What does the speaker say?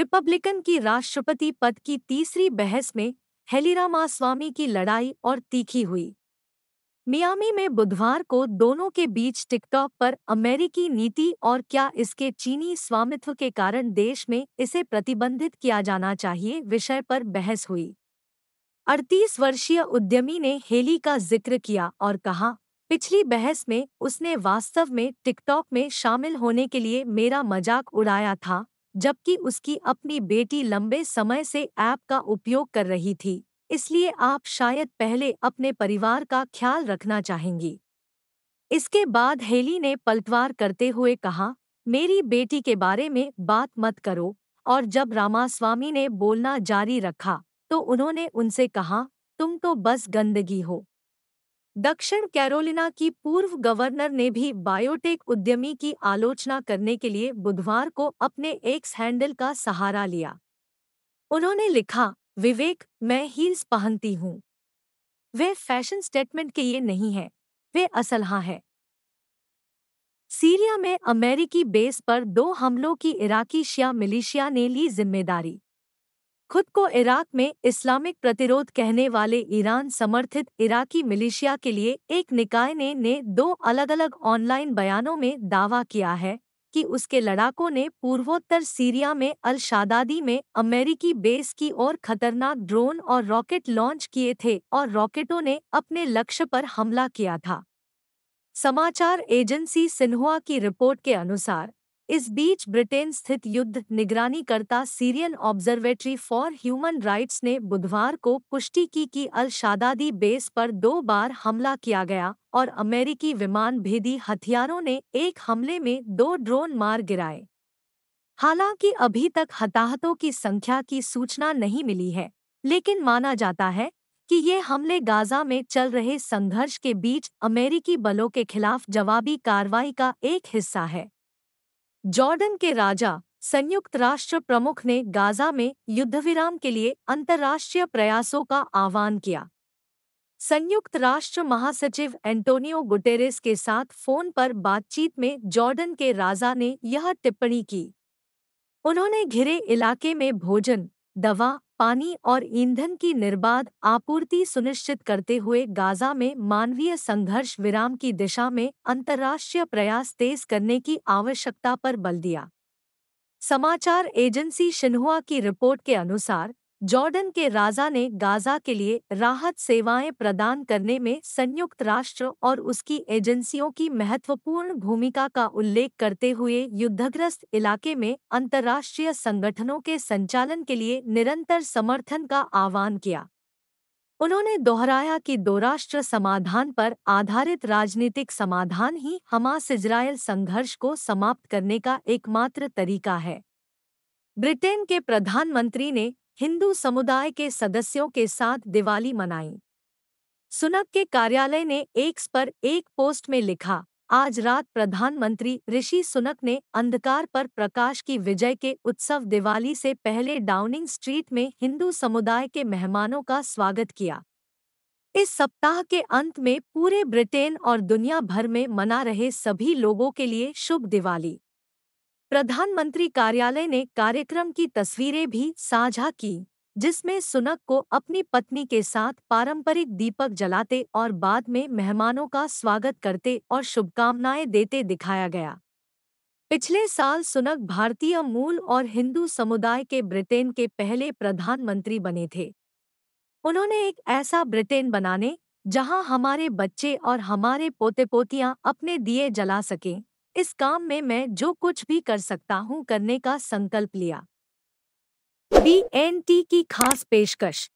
Republican की राष्ट्रपति पद की तीसरी बहस में हेलीरामास्वामी स्वामी की लड़ाई और तीखी हुई मियामी में बुधवार को दोनों के बीच टिकटॉक पर अमेरिकी नीति और क्या इसके चीनी स्वामित्व के कारण देश में इसे प्रतिबंधित किया जाना चाहिए विषय पर बहस हुई अड़तीस वर्षीय उद्यमी ने हेली का जिक्र किया और कहा पिछली बहस में उसने वास्तव में टिकटॉक में शामिल होने के लिए मेरा मजाक उड़ाया था जबकि उसकी अपनी बेटी लंबे समय से ऐप का उपयोग कर रही थी इसलिए आप शायद पहले अपने परिवार का ख्याल रखना चाहेंगी इसके बाद हेली ने पलटवार करते हुए कहा मेरी बेटी के बारे में बात मत करो और जब रामास्वामी ने बोलना जारी रखा तो उन्होंने उनसे कहा तुम तो बस गंदगी हो दक्षिण कैरोलिना की पूर्व गवर्नर ने भी बायोटेक उद्यमी की आलोचना करने के लिए बुधवार को अपने एक्स हैंडल का सहारा लिया उन्होंने लिखा विवेक मैं हील्स पहनती हूँ वे फैशन स्टेटमेंट के ये नहीं है वे असलहा है सीरिया में अमेरिकी बेस पर दो हमलों की इराकी शिया मिलिशिया ने ली जिम्मेदारी खुद को इराक में इस्लामिक प्रतिरोध कहने वाले ईरान समर्थित इराकी मिलिशिया के लिए एक निकाय ने ने दो अलग अलग ऑनलाइन बयानों में दावा किया है कि उसके लड़ाकों ने पूर्वोत्तर सीरिया में अल शादादी में अमेरिकी बेस की ओर खतरनाक ड्रोन और रॉकेट लॉन्च किए थे और रॉकेटों ने अपने लक्ष्य पर हमला किया था समाचार एजेंसी सिन्हुआ की रिपोर्ट के अनुसार इस बीच ब्रिटेन स्थित युद्ध निगरानीकर्ता Syrian observatory for human rights ने बुधवार को पुष्टि की कि अल शादादी बेस पर दो बार हमला किया गया और अमेरिकी विमान भेदी हथियारों ने एक हमले में दो ड्रोन मार गिराए हालांकि अभी तक हताहतों की संख्या की सूचना नहीं मिली है लेकिन माना जाता है कि ये हमले गाजा में चल रहे संघर्ष के बीच अमेरिकी बलों के खिलाफ जवाबी कार्रवाई का एक हिस्सा है जॉर्डन के राजा संयुक्त राष्ट्र प्रमुख ने गाजा में युद्धविराम के लिए अंतर्राष्ट्रीय प्रयासों का आह्वान किया संयुक्त राष्ट्र महासचिव एंटोनियो गुटेरेस के साथ फोन पर बातचीत में जॉर्डन के राजा ने यह टिप्पणी की उन्होंने घिरे इलाके में भोजन दवा पानी और ईंधन की निर्बाध आपूर्ति सुनिश्चित करते हुए गाजा में मानवीय संघर्ष विराम की दिशा में अंतर्राष्ट्रीय प्रयास तेज करने की आवश्यकता पर बल दिया समाचार एजेंसी शिन्हुआ की रिपोर्ट के अनुसार जॉर्डन के राजा ने गाजा के लिए राहत सेवाएं प्रदान करने में संयुक्त राष्ट्र और उसकी एजेंसियों की महत्वपूर्ण भूमिका का उल्लेख करते हुए युद्धग्रस्त इलाके में अंतर्राष्ट्रीय संगठनों के संचालन के लिए निरंतर समर्थन का आह्वान किया उन्होंने दोहराया कि दो राष्ट्र समाधान पर आधारित राजनीतिक समाधान ही हमास इजरायल संघर्ष को समाप्त करने का एकमात्र तरीका है ब्रिटेन के प्रधानमंत्री ने हिंदू समुदाय के सदस्यों के साथ दिवाली मनाई सुनक के कार्यालय ने एक्स पर एक पोस्ट में लिखा आज रात प्रधानमंत्री ऋषि सुनक ने अंधकार पर प्रकाश की विजय के उत्सव दिवाली से पहले डाउनिंग स्ट्रीट में हिंदू समुदाय के मेहमानों का स्वागत किया इस सप्ताह के अंत में पूरे ब्रिटेन और दुनिया भर में मना रहे सभी लोगों के लिए शुभ दिवाली प्रधानमंत्री कार्यालय ने कार्यक्रम की तस्वीरें भी साझा की जिसमें सुनक को अपनी पत्नी के साथ पारंपरिक दीपक जलाते और बाद में मेहमानों का स्वागत करते और शुभकामनाएं देते दिखाया गया पिछले साल सुनक भारतीय मूल और हिंदू समुदाय के ब्रिटेन के पहले प्रधानमंत्री बने थे उन्होंने एक ऐसा ब्रिटेन बनाने जहां हमारे बच्चे और हमारे पोते पोतियां अपने दिए जला सकें इस काम में मैं जो कुछ भी कर सकता हूँ करने का संकल्प लिया बी एन टी की खास पेशकश